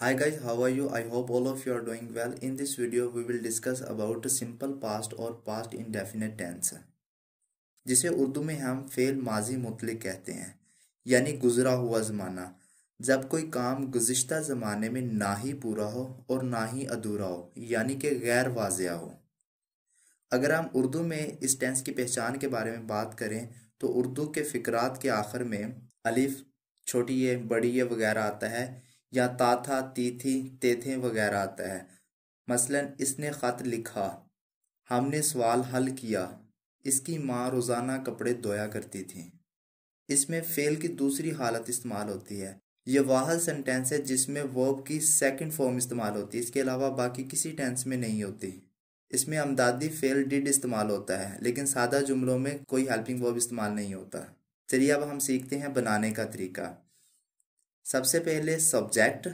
hi guys how are you i hope all of you are doing well in this video we will discuss about simple past or past indefinite tense जिसे उर्दू में हम fail माजी मुतल कहते हैं यानी गुजरा हुआ ज़माना जब कोई काम गुज्त ज़माने में ना ही पूरा हो और ना ही अधूरा हो यानी कि गैर वाजिया हो अगर हम उर्दू में इस टेंस की पहचान के बारे में बात करें तो उर्दू के फ़िक्रात के आखिर में अलिफ़ छोटी ये बड़ी ये वगैरह आता है या ताथा तीथी तेथे वगैरह आता है मसलन इसने ख़त लिखा हमने सवाल हल किया इसकी माँ रोज़ाना कपड़े धोया करती थी इसमें फेल की दूसरी हालत इस्तेमाल होती है यह वाहल सेंटेंस है जिसमें वर्ब की सेकंड फॉर्म इस्तेमाल होती है इसके अलावा बाकी किसी टेंस में नहीं होती इसमें अमदादी फेल डिड इस्तेमाल होता है लेकिन सादा जुमलों में कोई हेल्पिंग वर्ब इस्तेमाल नहीं होता चलिए अब हम सीखते हैं बनाने का तरीका सबसे पहले सब्जेक्ट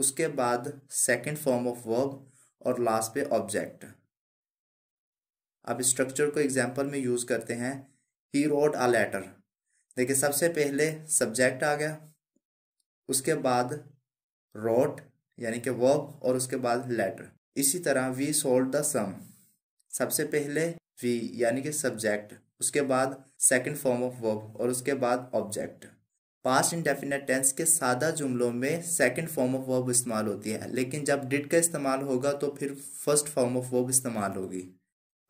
उसके बाद सेकंड फॉर्म ऑफ वर्ब और लास्ट पे ऑब्जेक्ट अब स्ट्रक्चर को एग्जांपल में यूज़ करते हैं ही रोड आ लेटर देखिए सबसे पहले सब्जेक्ट आ गया उसके बाद रोट यानी कि वर्ब और उसके बाद लेटर इसी तरह वी सोल्ड द सम सबसे पहले वी यानी कि सब्जेक्ट उसके बाद सेकंड फॉर्म ऑफ वर्ब और उसके बाद ऑब्जेक्ट पास्ट इंडेफिनेट टेंस के सादा जुमलों में सेकंड फॉर्म ऑफ वर्ब इस्तेमाल होती है लेकिन जब डिड का इस्तेमाल होगा तो फिर फर्स्ट फॉर्म ऑफ वर्ब इस्तेमाल होगी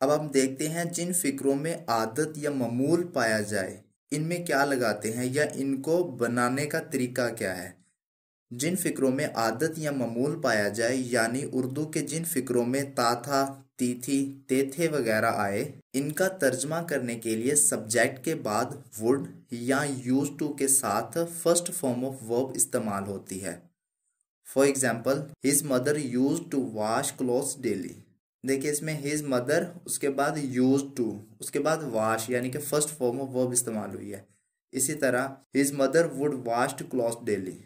अब हम देखते हैं जिन फिक्रों में आदत या ममूल पाया जाए इनमें क्या लगाते हैं या इनको बनाने का तरीका क्या है जिन फ़िक्रों में आदत या ममूल पाया जाए यानी उर्दू के जिन फ़िक्रों में ताथा तीथी तेथे वगैरह आए इनका तर्जमा करने के लिए सब्जेक्ट के बाद वुड या यूज टू के साथ फर्स्ट फॉर्म ऑफ वर्ब इस्तेमाल होती है for example his mother used to wash cloth daily देखिए इसमें हिज मदर उसके बाद यूज टू उसके बाद वाश यानी कि फर्स्ट फॉर्म ऑफ वर्ब इस्तेमाल हुई है इसी तरह his mother would wash cloth daily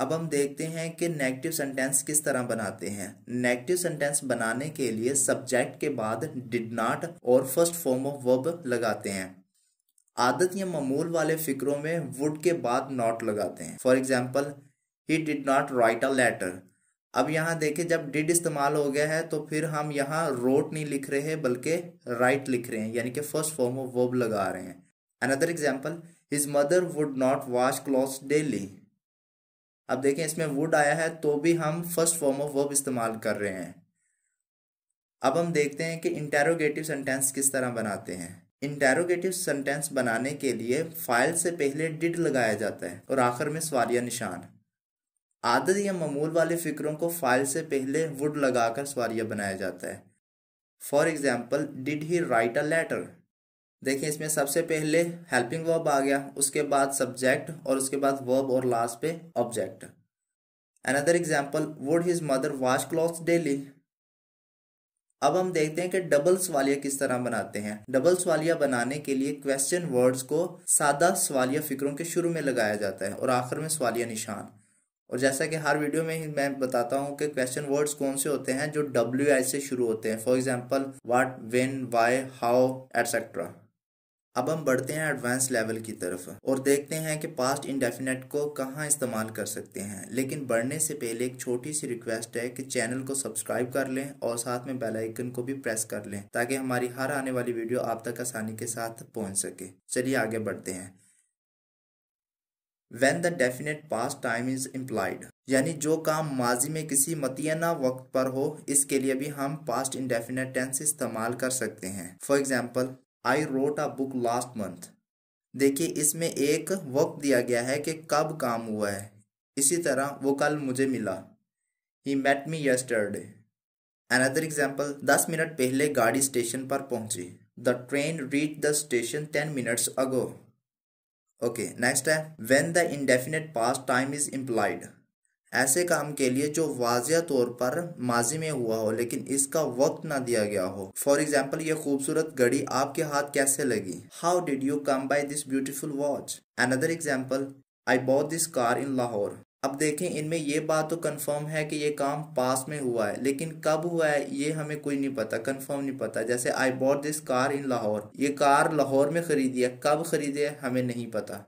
अब हम देखते हैं कि नेगेटिव सेंटेंस किस तरह बनाते हैं नेगेटिव सेंटेंस बनाने के लिए सब्जेक्ट के बाद डिड नाट और फर्स्ट फॉर्म ऑफ वर्ब लगाते हैं आदत या ममूल वाले फिक्रों में वुड के बाद नॉट लगाते हैं for example he did not write a letter अब यहाँ देखें जब डिड इस्तेमाल हो गया है तो फिर हम यहाँ रोट नहीं लिख रहे हैं बल्कि राइट लिख रहे हैं यानी कि फर्स्ट फॉर्म ऑफ वर्ब लगा रहे हैं another example his mother would not wash cloth daily अब देखें इसमें वुड आया है तो भी हम फर्स्ट फॉर्म ऑफ वर्ब इस्तेमाल कर रहे हैं अब हम देखते हैं कि इंटेरोगेटिव सेंटेंस किस तरह बनाते हैं इंटेरोगेटिव सेंटेंस बनाने के लिए फाइल से पहले डिड लगाया जाता है और आखिर में सवालिया निशान आदत या ममूल वाले फिक्रों को फाइल से पहले वुड लगाकर सवालिया बनाया जाता है for example did he write a letter देखिए इसमें सबसे पहले हेल्पिंग वर्ब आ गया उसके बाद सब्जेक्ट और उसके बाद वर्ब और लास्ट पे object another example would his mother wash cloth daily अब हम देखते हैं कि डबल सवालिया किस तरह बनाते हैं डबल सवालिया बनाने के लिए क्वेश्चन वर्ड्स को सादा सवालिया फिक्रों के शुरू में लगाया जाता है और आखिर में सवालिया निशान और जैसा कि हर वीडियो में ही मैं बताता हूँ कि क्वेश्चन वर्ड्स कौन से होते हैं जो डब्ल्यू आई से शुरू होते हैं for example what when why how etcetera अब हम बढ़ते हैं एडवांस लेवल की तरफ और देखते हैं कि पास्ट इंडेफिनेट को कहाँ इस्तेमाल कर सकते हैं लेकिन बढ़ने से पहले एक छोटी सी रिक्वेस्ट है कि चैनल को सब्सक्राइब कर लें और साथ में बेल आइकन को भी प्रेस कर लें ताकि हमारी हर आने वाली वीडियो आप तक आसानी के साथ पहुंच सके चलिए आगे बढ़ते हैं when the definite past time is implied यानी जो काम माजी में किसी मतियाना वक्त पर हो इसके लिए भी हम पास्ट इंडेफिनेट टेंस इस्तेमाल कर सकते हैं for example I wrote a book last month देखिए इसमें एक वक्त दिया गया है कि कब काम हुआ है इसी तरह वो कल मुझे मिला he met me yesterday another example दस मिनट पहले गाड़ी स्टेशन पर पहुंची the train reach the station ten minutes ago okay next है when the indefinite past time is implied ऐसे काम के लिए जो वाजिया तौर पर माजी में हुआ हो लेकिन इसका वक्त ना दिया गया हो फॉर एग्जाम्पल ये खूबसूरत घड़ी आपके हाथ कैसे लगी how did you come by this beautiful watch another example I bought this car in Lahore अब देखें इनमें ये बात तो कंफर्म है कि ये काम पास में हुआ है लेकिन कब हुआ है ये हमें कोई नहीं पता कंफर्म नहीं पता जैसे I bought this car in Lahore ये कार लाहौर में खरीदी है कब खरीदी है हमें नहीं पता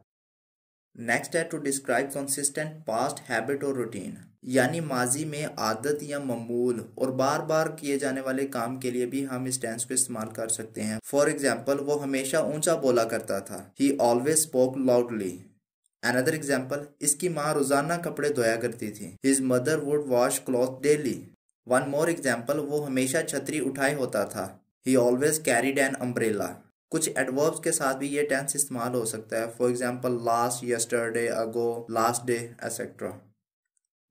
नेक्स्ट है to describe consistent past habit और रूटीन यानी माजी में आदत या ममूल और बार बार किए जाने वाले काम के लिए भी हम इस टेंस को इस्तेमाल कर सकते हैं फॉर एग्जाम्पल वो हमेशा ऊंचा बोला करता था he always spoke loudly another example इसकी माँ रोजाना कपड़े धोया करती थी his mother would wash cloth daily one more example वो हमेशा छतरी उठाए होता था he always carried an umbrella कुछ एडवर्ब्स के साथ भी ये टेंस इस्तेमाल हो सकता है for example last yesterday ago last day etcetera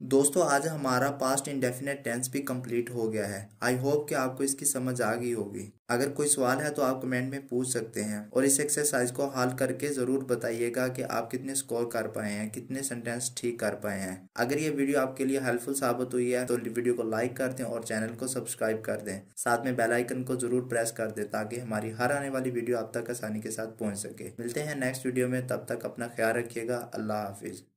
दोस्तों आज हमारा पास्ट इंडेफिनेट टेंस भी कंप्लीट हो गया है आई होप कि आपको इसकी समझ आ गई होगी अगर कोई सवाल है तो आप कमेंट में पूछ सकते हैं और इस एक्सरसाइज को हल करके ज़रूर बताइएगा कि आप कितने स्कोर कर पाए हैं कितने सेंटेंस ठीक कर पाए हैं अगर ये वीडियो आपके लिए हेल्पफुल साबित हुई है तो वीडियो को लाइक कर दें और चैनल को सब्सक्राइब कर दें साथ में बेल आइकन को ज़रूर प्रेस कर दें ताकि हमारी हर आने वाली वीडियो आप तक आसानी के साथ पहुँच सके मिलते हैं नेक्स्ट वीडियो में तब तक अपना ख्याल रखिएगा अल्लाह हाफिज़